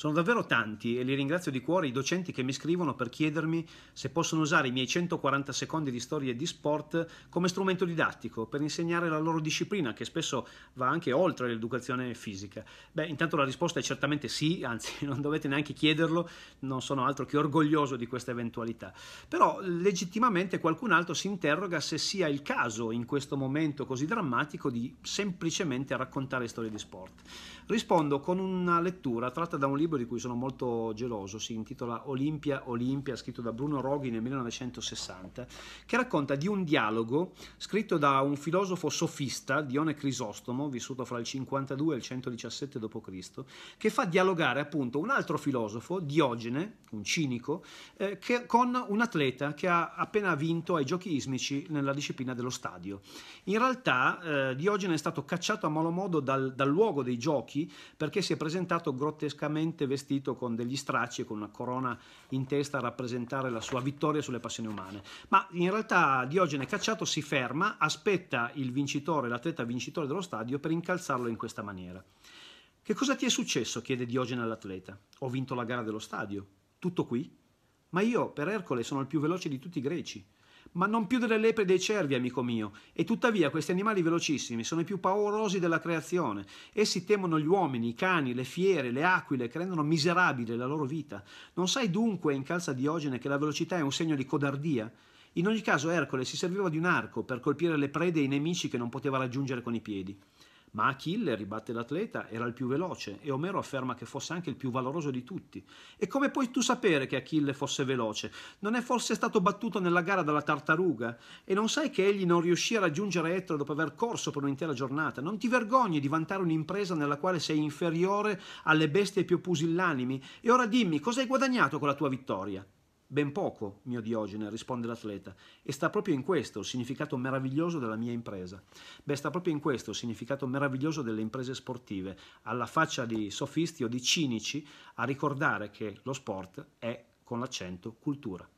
Sono davvero tanti e li ringrazio di cuore i docenti che mi scrivono per chiedermi se possono usare i miei 140 secondi di storie di sport come strumento didattico per insegnare la loro disciplina che spesso va anche oltre l'educazione fisica. Beh, intanto la risposta è certamente sì, anzi non dovete neanche chiederlo, non sono altro che orgoglioso di questa eventualità. Però legittimamente qualcun altro si interroga se sia il caso in questo momento così drammatico di semplicemente raccontare storie di sport. Rispondo con una lettura tratta da un libro libro di cui sono molto geloso, si intitola Olimpia, Olimpia, scritto da Bruno Roghi nel 1960, che racconta di un dialogo scritto da un filosofo sofista, Dione Crisostomo, vissuto fra il 52 e il 117 d.C., che fa dialogare appunto un altro filosofo, Diogene, un cinico, eh, che, con un atleta che ha appena vinto ai giochi ismici nella disciplina dello stadio. In realtà eh, Diogene è stato cacciato a malo modo dal, dal luogo dei giochi perché si è presentato grottescamente solitamente vestito con degli stracci e con una corona in testa a rappresentare la sua vittoria sulle passioni umane. Ma in realtà Diogene Cacciato si ferma, aspetta il vincitore, l'atleta vincitore dello stadio per incalzarlo in questa maniera. Che cosa ti è successo? chiede Diogene all'atleta. Ho vinto la gara dello stadio. Tutto qui? Ma io, per Ercole, sono il più veloce di tutti i greci. Ma non più delle lepre e dei cervi, amico mio, e tuttavia questi animali velocissimi sono i più paurosi della creazione. Essi temono gli uomini, i cani, le fiere, le aquile, che rendono miserabile la loro vita. Non sai dunque, in calza Diogene, che la velocità è un segno di codardia? In ogni caso Ercole si serviva di un arco per colpire le prede e i nemici che non poteva raggiungere con i piedi. Ma Achille, ribatte l'atleta, era il più veloce e Omero afferma che fosse anche il più valoroso di tutti. E come puoi tu sapere che Achille fosse veloce? Non è forse stato battuto nella gara dalla tartaruga? E non sai che egli non riuscì a raggiungere Ettore dopo aver corso per un'intera giornata? Non ti vergogni di vantare un'impresa nella quale sei inferiore alle bestie più pusillanimi? E ora dimmi, cosa hai guadagnato con la tua vittoria? Ben poco, mio Diogene, risponde l'atleta, e sta proprio in questo il significato meraviglioso della mia impresa. Beh, sta proprio in questo il significato meraviglioso delle imprese sportive, alla faccia di sofisti o di cinici, a ricordare che lo sport è, con l'accento, cultura.